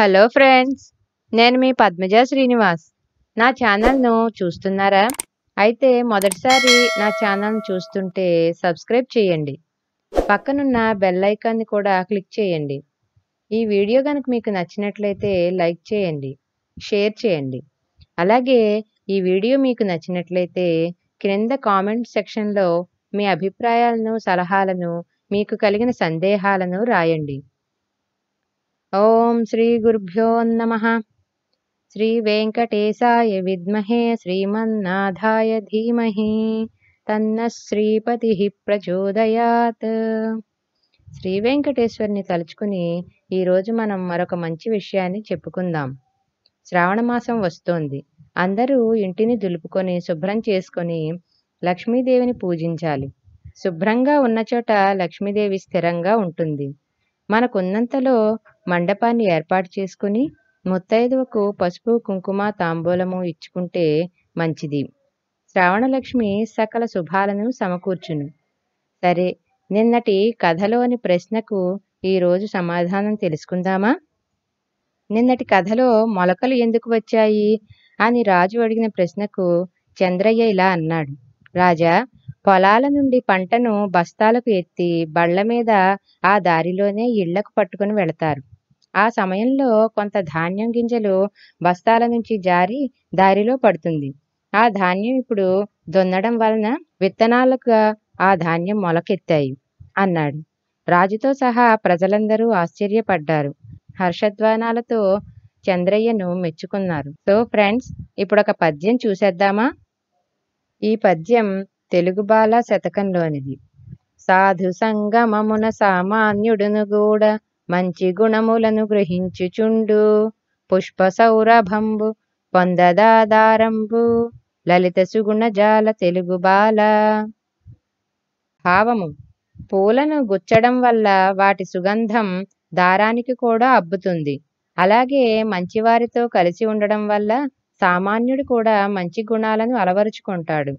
hello friends నేను మీ పద్మజ శ్రీనివాస్ నా ఛానల్ను చూస్తున్నారా అయితే మొదటిసారి నా ఛానల్ను చూస్తుంటే సబ్స్క్రైబ్ చేయండి పక్కనున్న బెల్ ఐకాన్ని కూడా క్లిక్ చేయండి ఈ వీడియో కనుక మీకు నచ్చినట్లయితే లైక్ చేయండి షేర్ చేయండి అలాగే ఈ వీడియో మీకు నచ్చినట్లయితే క్రింద కామెంట్ సెక్షన్లో మీ అభిప్రాయాలను సలహాలను మీకు కలిగిన సందేహాలను రాయండి ఓం శ్రీ గురుభ్యో నమ శ్రీ వెంకటేశాయ విద్మహే శ్రీమన్నాథాయ ధీమహి తన్న శ్రీపతి ప్రచోదయాత్ శ్రీ వెంకటేశ్వరిని తలుచుకుని ఈరోజు మనం మరొక మంచి విషయాన్ని చెప్పుకుందాం శ్రావణ మాసం వస్తోంది అందరూ ఇంటిని దులుపుకొని శుభ్రం చేసుకొని లక్ష్మీదేవిని పూజించాలి శుభ్రంగా ఉన్న చోట లక్ష్మీదేవి స్థిరంగా ఉంటుంది మనకున్నంతలో మండపాన్ని ఏర్పాటు చేసుకుని ముత్తైదువకు పసుపు కుంకుమ తాంబూలము ఇచ్చుకుంటే మంచిది శ్రావణలక్ష్మి సకల శుభాలను సమకూర్చును సరే నిన్నటి కథలోని ప్రశ్నకు ఈరోజు సమాధానం తెలుసుకుందామా నిన్నటి కథలో మొలకలు ఎందుకు వచ్చాయి అని రాజు అడిగిన ప్రశ్నకు చంద్రయ్య ఇలా అన్నాడు రాజా పొలాల నుండి పంటను బస్తాలకు ఎత్తి బళ్ల మీద ఆ దారిలోనే ఇళ్లకు పట్టుకుని వెళతారు ఆ సమయంలో కొంత ధాన్యం గింజలు బస్తాల నుంచి జారి దారిలో పడుతుంది ఆ ధాన్యం ఇప్పుడు దున్నడం వలన విత్తనాలుగా ఆ ధాన్యం మొలకెత్తాయి అన్నాడు రాజుతో సహా ప్రజలందరూ ఆశ్చర్యపడ్డారు హర్షధ్వానాలతో చంద్రయ్యను మెచ్చుకున్నారు సో ఫ్రెండ్స్ ఇప్పుడు ఒక పద్యం చూసేద్దామా ఈ పద్యం తెలుగు బాల శతకంలోనిది సాధు సంగమమున సామాన్యుడును కూడా మంచి గుణములను గ్రహించుచుండు పుష్ప సౌరభంబు పొందదాదారంబు లలిత సుగుణజాల తెలుగు బాల భావము పూలను గుచ్చడం వల్ల వాటి సుగంధం దారానికి కూడా అబ్బుతుంది అలాగే మంచివారితో కలిసి ఉండడం వల్ల సామాన్యుడు కూడా మంచి గుణాలను అలవరుచుకుంటాడు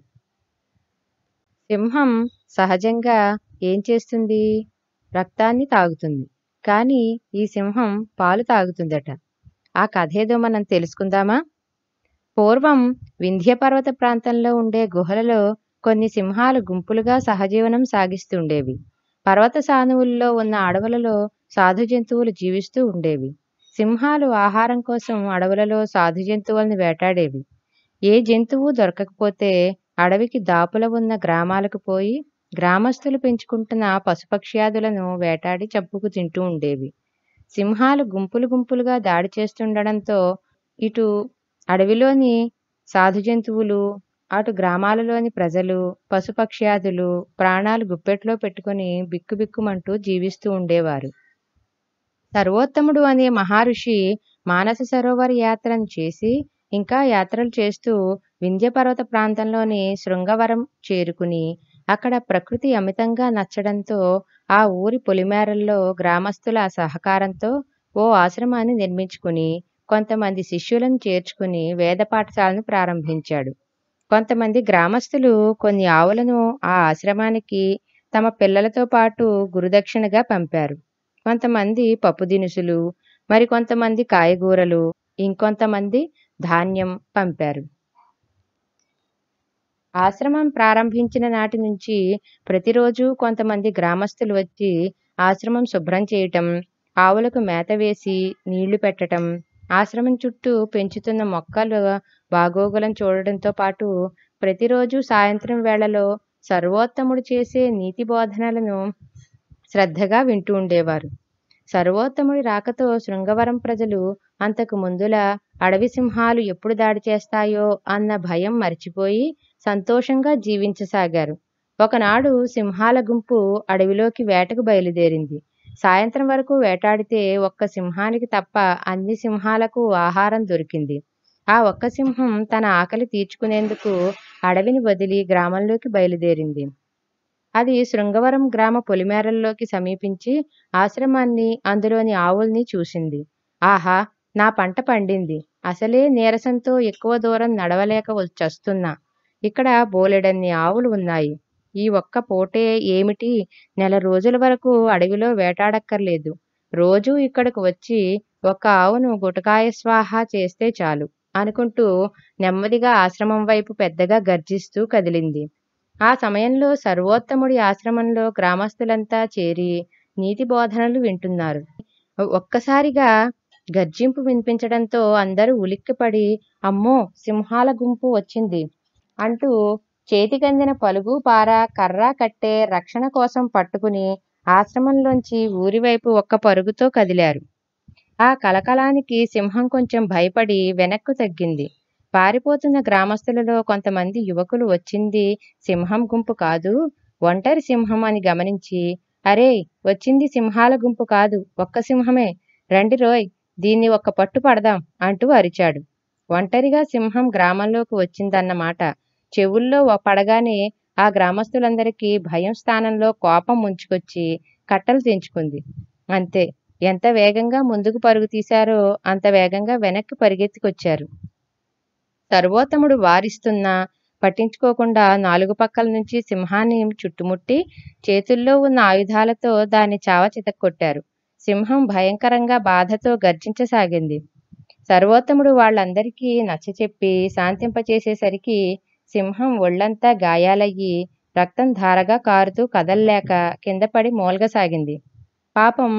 సింహం సహజంగా ఏం చేస్తుంది రక్తాన్ని తాగుతుంది కానీ ఈ సింహం పాలు తాగుతుందట ఆ కథేదో మనం తెలుసుకుందామా పూర్వం వింధ్య పర్వత ప్రాంతంలో ఉండే గుహలలో కొన్ని సింహాలు గుంపులుగా సహజీవనం సాగిస్తుండేవి పర్వత సానువుల్లో ఉన్న అడవులలో సాధు జంతువులు జీవిస్తూ ఉండేవి సింహాలు ఆహారం కోసం అడవులలో సాధు జంతువులను వేటాడేవి ఏ జంతువు దొరకకపోతే అడవికి దాపుల ఉన్న గ్రామాలకు పోయి గ్రామస్తులు పెంచుకుంటున్న పశుపక్ష్యాదులను వేటాడి చప్పుకు తింటూ ఉండేవి సింహాలు గుంపులు గుంపులుగా దాడి చేస్తుండడంతో ఇటు అడవిలోని సాధు జంతువులు అటు గ్రామాలలోని ప్రజలు పశుపక్ష్యాదులు ప్రాణాలు గుప్పెట్లో పెట్టుకుని బిక్కుబిక్కుమంటూ జీవిస్తూ ఉండేవారు సర్వోత్తముడు అనే మహర్షి మానస సరోవర యాత్రను చేసి ఇంకా యాత్రలు చేస్తూ వింధ్యపర్వత ప్రాంతంలోని శృంగవరం చేరుకుని అక్కడ ప్రకృతి అమితంగా నచ్చడంతో ఆ ఊరి పొలిమేరల్లో గ్రామస్తుల సహకారంతో ఓ ఆశ్రమాన్ని నిర్మించుకుని కొంతమంది శిష్యులను చేర్చుకుని వేద పాఠశాలను ప్రారంభించాడు కొంతమంది గ్రామస్తులు కొన్ని ఆవులను ఆ ఆశ్రమానికి తమ పిల్లలతో పాటు గురుదక్షిణగా పంపారు కొంతమంది పప్పు దినుసులు మరికొంతమంది కాయగూరలు ఇంకొంతమంది ధాన్యం పంపారు ఆశ్రమం ప్రారంభించిన నాటి నుంచి ప్రతిరోజు కొంతమంది గ్రామస్తులు వచ్చి ఆశ్రమం శుభ్రం చేయటం ఆవులకు మేత వేసి నీళ్లు పెట్టడం ఆశ్రమం చుట్టూ పెంచుతున్న మొక్కలు బాగోగులం చూడడంతో పాటు ప్రతిరోజు సాయంత్రం వేళలో సర్వోత్తముడు చేసే నీతి బోధనలను శ్రద్ధగా వింటూ ఉండేవారు సర్వోత్తముడి రాకతో శృంగవరం ప్రజలు అంతకు ముందులా అడవి సింహాలు ఎప్పుడు దాడి చేస్తాయో అన్న భయం మర్చిపోయి సంతోషంగా జీవించసాగారు ఒకనాడు సింహాల గుంపు అడవిలోకి వేటకు బయలుదేరింది సాయంత్రం వరకు వేటాడితే ఒక్క సింహానికి తప్ప అన్ని సింహాలకు ఆహారం దొరికింది ఆ ఒక్క సింహం తన ఆకలి తీర్చుకునేందుకు అడవిని వదిలి గ్రామంలోకి బయలుదేరింది అది శృంగవరం గ్రామ పొలిమేరల్లోకి సమీపించి ఆశ్రమాన్ని అందులోని ఆవుల్ని చూసింది ఆహా నా పంట పండింది అసలే నీరసంతో ఎక్కువ దూరం నడవలేక వచ్చస్తున్నా ఇక్కడ బోలెడన్ని ఆవులు ఉన్నాయి ఈ ఒక్క పూటే ఏమిటి నెల రోజుల వరకు అడవిలో వేటాడక్కర్లేదు రోజూ ఇక్కడకు వచ్చి ఒక ఆవును గుటకాయ స్వాహ చేస్తే చాలు అనుకుంటూ నెమ్మదిగా ఆశ్రమం వైపు పెద్దగా గర్జిస్తూ కదిలింది ఆ సమయంలో సర్వోత్తముడి ఆశ్రమంలో గ్రామస్తులంతా చేరి నీతి బోధనలు వింటున్నారు ఒక్కసారిగా గర్జింపు వినిపించడంతో అందరూ ఉలిక్కిపడి అమ్మో సింహాల గుంపు వచ్చింది అంటూ చేతికందిన పలుగు పార కర్ర కట్టే రక్షణ కోసం పట్టుకుని ఆశ్రమంలోంచి ఊరివైపు ఒక్క పరుగుతో కదిలారు ఆ కలకలానికి సింహం కొంచెం భయపడి వెనక్కు తగ్గింది పారిపోతున్న గ్రామస్తులలో కొంతమంది యువకులు వచ్చింది సింహం గుంపు కాదు ఒంటరి సింహం అని గమనించి అరే వచ్చింది సింహాల గుంపు కాదు ఒక్క సింహమే రండి రోయ్ దీన్ని ఒక్క పట్టు పడదాం అంటూ అరిచాడు ఒంటరిగా సింహం గ్రామంలోకి వచ్చిందన్నమాట చెవుల్లో పడగానే ఆ గ్రామస్తులందరికీ భయం స్థానంలో కోపం ముంచుకొచ్చి కట్టలు తెంచుకుంది అంతే ఎంత వేగంగా ముందుకు పరుగు తీశారో అంత వేగంగా వెనక్కి పరిగెత్తికొచ్చారు సర్వోత్తముడు వారిస్తున్నా పట్టించుకోకుండా నాలుగు పక్కల నుంచి సింహాన్ని చుట్టుముట్టి చేతుల్లో ఉన్న ఆయుధాలతో దాన్ని చావ చితక్కొట్టారు సింహం భయంకరంగా బాధతో గర్జించసాగింది సర్వోత్తముడు వాళ్ళందరికీ నచ్చచెప్పి శాంతింపచేసేసరికి సింహం ఒళ్లంతా గాయాలయ్యి రక్తం ధారగా కారుతూ కదల్లేక కిందపడి మూలగసాగింది పాపం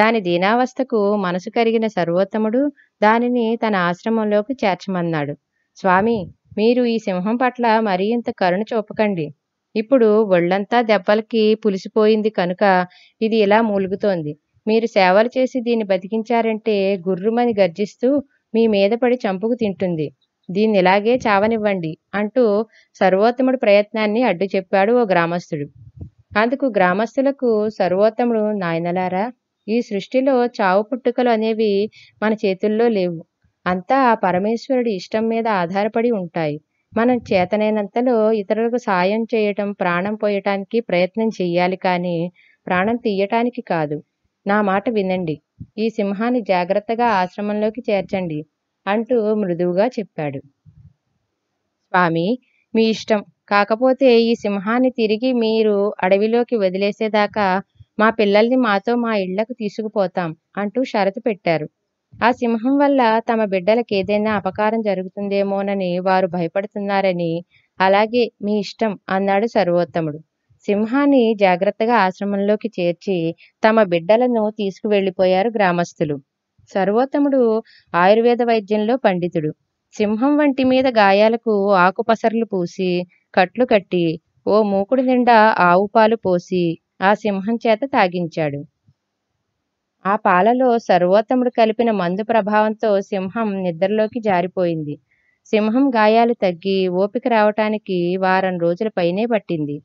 దాని దీనావస్థకు మనసు కరిగిన సర్వోత్తముడు దానిని తన ఆశ్రమంలోకి చేర్చమన్నాడు స్వామి మీరు ఈ సింహం పట్ల మరీ ఇంత కరుణ చూపకండి ఇప్పుడు ఒళ్ళంతా దెబ్బలకి పులిసిపోయింది కనుక ఇది ఇలా మూలుగుతోంది మీరు సేవలు చేసి దీన్ని బతికించారంటే గుర్రుమని గర్జిస్తూ మీ మీద పడి చంపుకు తింటుంది దీన్ని ఇలాగే చావనివ్వండి అంటూ సర్వోత్తముడి ప్రయత్నాన్ని అడ్డు చెప్పాడు ఓ గ్రామస్తుడు అందుకు గ్రామస్తులకు సర్వోత్తముడు నాయనలారా ఈ సృష్టిలో చావు పుట్టుకలు అనేవి మన చేతుల్లో లేవు అంతా ఆ పరమేశ్వరుడి ఇష్టం మీద ఆధారపడి ఉంటాయి మనం చేతనైనంతలో ఇతరులకు సాయం చేయటం ప్రాణం పోయటానికి ప్రయత్నం చెయ్యాలి కానీ ప్రాణం తీయటానికి కాదు నా మాట వినండి ఈ సింహాన్ని జాగ్రత్తగా ఆశ్రమంలోకి చేర్చండి అంటూ మృదువుగా చెప్పాడు స్వామి మీ ఇష్టం కాకపోతే ఈ సింహాన్ని తిరిగి మీరు అడవిలోకి వదిలేసేదాకా మా పిల్లల్ని మాతో మా ఇళ్లకు తీసుకుపోతాం అంటూ షరతు పెట్టారు ఆ సింహం వల్ల తమ బిడ్డలకు ఏదైనా అపకారం జరుగుతుందేమోనని వారు భయపడుతున్నారని అలాగే మీ ఇష్టం అన్నాడు సర్వోత్తముడు సింహాన్ని జాగ్రత్తగా ఆశ్రమంలోకి చేర్చి తమ బిడ్డలను తీసుకువెళ్లిపోయారు గ్రామస్తులు సర్వోత్తముడు ఆయుర్వేద వైద్యంలో పండితుడు సింహం వంటి మీద గాయాలకు ఆకుపసర్లు పూసి కట్లు కట్టి ఓ మూకుడి నిండా ఆవు పాలు పోసి ఆ సింహం చేత తాగించాడు ఆ పాలలో సర్వోత్తముడు కలిపిన మందు ప్రభావంతో సింహం నిద్రలోకి జారిపోయింది సింహం గాయాలు తగ్గి ఓపిక రావటానికి వారం రోజుల పైనే పట్టింది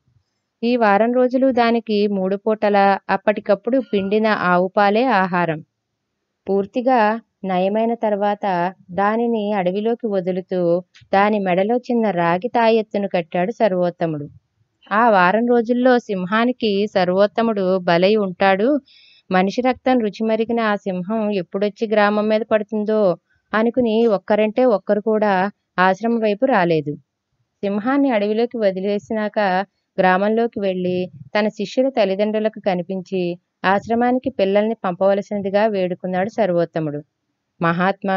ఈ వారం రోజులు దానికి మూడు పూటల అప్పటికప్పుడు పిండిన ఆవు పాలే ఆహారం పూర్తిగా నయమైన తర్వాత దానిని అడవిలోకి వదులుతూ దాని మెడలో చిన్న రాగి తాయెత్తును కట్టాడు సర్వోత్తముడు ఆ వారం రోజుల్లో సింహానికి సర్వోత్తముడు బలై ఉంటాడు మనిషి రక్తం రుచిమరిగిన ఆ సింహం ఎప్పుడొచ్చి గ్రామం మీద పడుతుందో అనుకుని ఒక్కరంటే ఒక్కరు కూడా ఆశ్రమం వైపు రాలేదు సింహాన్ని అడవిలోకి వదిలేసినాక గ్రామంలోకి వెళ్ళి తన శిష్యుల తల్లిదండ్రులకు కనిపించి ఆశ్రమానికి పిల్లల్ని పంపవలసినదిగా వేడుకున్నాడు సర్వోత్తముడు మహాత్మా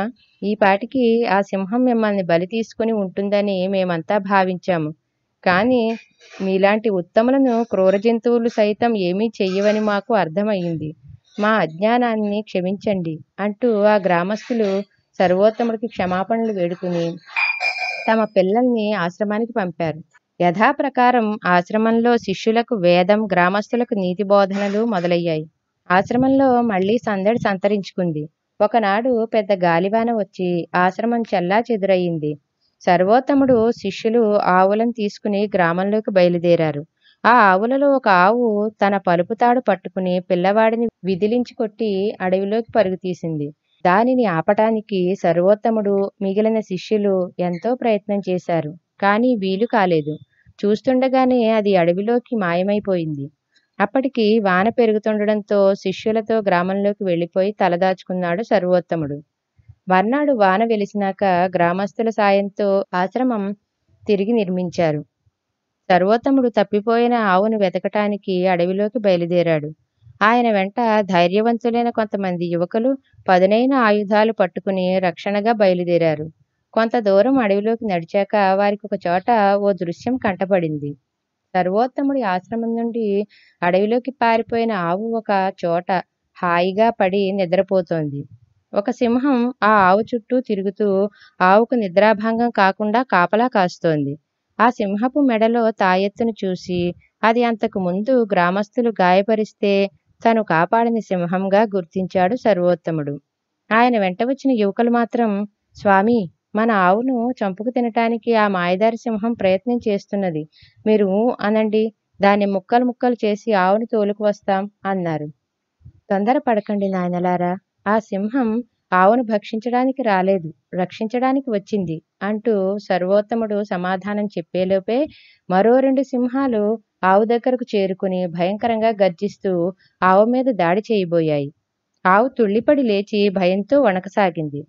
ఈపాటికి ఆ సింహం మిమ్మల్ని బలి తీసుకుని ఉంటుందని మేమంతా భావించాము కానీ మీలాంటి ఉత్తములను క్రూర జంతువులు సైతం ఏమీ చెయ్యవని మాకు అర్థమయ్యింది మా అజ్ఞానాన్ని క్షమించండి అంటూ ఆ గ్రామస్తులు సర్వోత్తముడికి క్షమాపణలు వేడుకుని తమ పిల్లల్ని ఆశ్రమానికి పంపారు యథాప్రకారం ఆశ్రమంలో శిష్యులకు వేదం గ్రామస్తులకు నీతి బోధనలు మొదలయ్యాయి ఆశ్రమంలో మళ్లీ సందడి సంతరించుకుంది ఒకనాడు పెద్ద గాలివాన వచ్చి ఆశ్రమం చెల్లా చెదురయ్యింది సర్వోత్తముడు శిష్యులు ఆవులను తీసుకుని గ్రామంలోకి బయలుదేరారు ఆ ఆవులలో ఒక ఆవు తన పలుపుతాడు పట్టుకుని పిల్లవాడిని విదిలించి కొట్టి అడవిలోకి పరుగుతీసింది దానిని ఆపటానికి సర్వోత్తముడు మిగిలిన శిష్యులు ఎంతో ప్రయత్నం చేశారు కానీ వీలు కాలేదు చూస్తుండగానే అది అడవిలోకి మాయమైపోయింది అప్పటికి వాన పెరుగుతుండడంతో శిష్యులతో గ్రామంలోకి వెళ్ళిపోయి తలదాచుకున్నాడు సర్వోత్తముడు మర్నాడు వాన వెలిసినాక గ్రామస్తుల సాయంతో ఆశ్రమం తిరిగి నిర్మించారు సర్వోత్తముడు తప్పిపోయిన ఆవును వెతకటానికి అడవిలోకి బయలుదేరాడు ఆయన వెంట ధైర్యవంతులైన కొంతమంది యువకులు పదునైన ఆయుధాలు పట్టుకుని రక్షణగా బయలుదేరారు కొంత దూరం అడవిలోకి నడిచాక వారికి ఒక చోట ఓ దృశ్యం కంటపడింది సర్వోత్తముడి ఆశ్రమం నుండి అడవిలోకి పారిపోయిన ఆవు ఒక చోట హాయిగా పడి నిద్రపోతోంది ఒక సింహం ఆ ఆవు చుట్టూ తిరుగుతూ ఆవుకు నిద్రాభంగం కాకుండా కాపలా కాస్తోంది ఆ సింహపు మెడలో తాయెత్తును చూసి అది అంతకు ముందు గ్రామస్తులు గాయపరిస్తే తను కాపాడిన సింహంగా గుర్తించాడు సర్వోత్తముడు ఆయన వెంట వచ్చిన యువకులు మాత్రం స్వామి మన ఆవును చంపుకు తినటానికి ఆ మాయదారి సింహం ప్రయత్నం చేస్తున్నది మీరు అనండి దాన్ని ముక్కలు ముక్కలు చేసి ఆవును తోలుకు వస్తాం అన్నారు తొందర పడకండి నాయనలారా ఆ సింహం ఆవును భక్షించడానికి రాలేదు రక్షించడానికి వచ్చింది అంటూ సర్వోత్తముడు సమాధానం చెప్పేలోపే మరో రెండు సింహాలు ఆవు దగ్గరకు చేరుకుని భయంకరంగా గర్జిస్తూ ఆవు మీద దాడి చేయబోయాయి ఆవు తుళ్ళిపడి లేచి భయంతో వణకసాగింది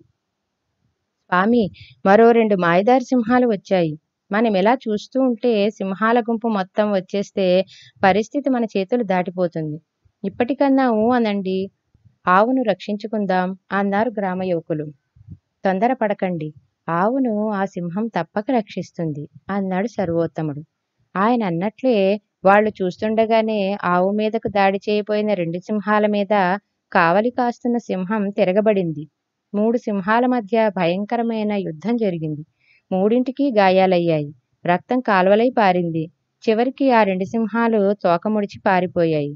పామి మరో రెండు మాయదారి సింహాలు వచ్చాయి మనం ఇలా చూస్తూ ఉంటే సింహాల గుంపు మొత్తం వచ్చేస్తే పరిస్థితి మన చేతులు దాటిపోతుంది ఇప్పటికన్నా ఊ అనండి ఆవును రక్షించుకుందాం అన్నారు గ్రామ యువకులు తొందరపడకండి ఆవును ఆ సింహం తప్పక రక్షిస్తుంది అన్నాడు సర్వోత్తముడు ఆయన అన్నట్లే వాళ్ళు చూస్తుండగానే ఆవు మీదకు దాడి చేయబోయిన రెండు సింహాల మీద కావలి కాస్తున్న సింహం తిరగబడింది మూడు సింహాల మధ్య భయంకరమైన యుద్ధం జరిగింది మూడింటికి గాయాలయ్యాయి రక్తం కాల్వలై పారింది చివరికి ఆ రెండు సింహాలు తోకముడిచి పారిపోయాయి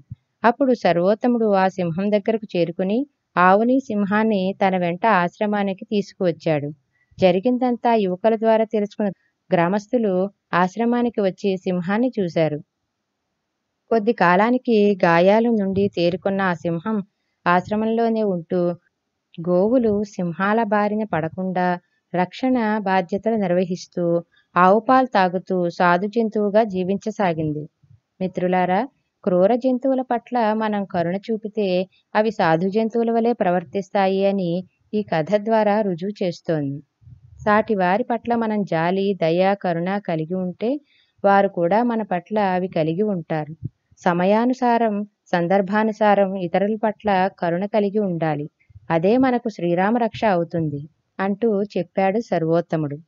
అప్పుడు సర్వోత్తముడు ఆ సింహం దగ్గరకు చేరుకుని ఆవుని సింహాన్ని తన వెంట ఆశ్రమానికి తీసుకువచ్చాడు జరిగిందంతా యువకుల ద్వారా తెలుసుకున్న గ్రామస్తులు ఆశ్రమానికి వచ్చి సింహాన్ని చూశారు కొద్ది కాలానికి గాయాల నుండి తేరుకున్న ఆ సింహం ఆశ్రమంలోనే ఉంటూ గోవులు సింహాల బారిన పడకుండా రక్షణ బాధ్యతలు నిర్వహిస్తూ ఆవుపాలు తాగుతూ సాధు జంతువుగా జీవించసాగింది మిత్రులారా క్రూర జంతువుల పట్ల మనం కరుణ చూపితే అవి సాధు జంతువుల వలె ప్రవర్తిస్తాయి అని ఈ కథ ద్వారా రుజువు చేస్తోంది సాటి వారి పట్ల మనం జాలి దయ కరుణ కలిగి ఉంటే వారు కూడా మన పట్ల అవి కలిగి ఉంటారు సమయానుసారం సందర్భానుసారం ఇతరుల పట్ల కరుణ కలిగి ఉండాలి అదే మనకు శ్రీరామరక్ష అవుతుంది అంటూ చెప్పాడు సర్వోత్తముడు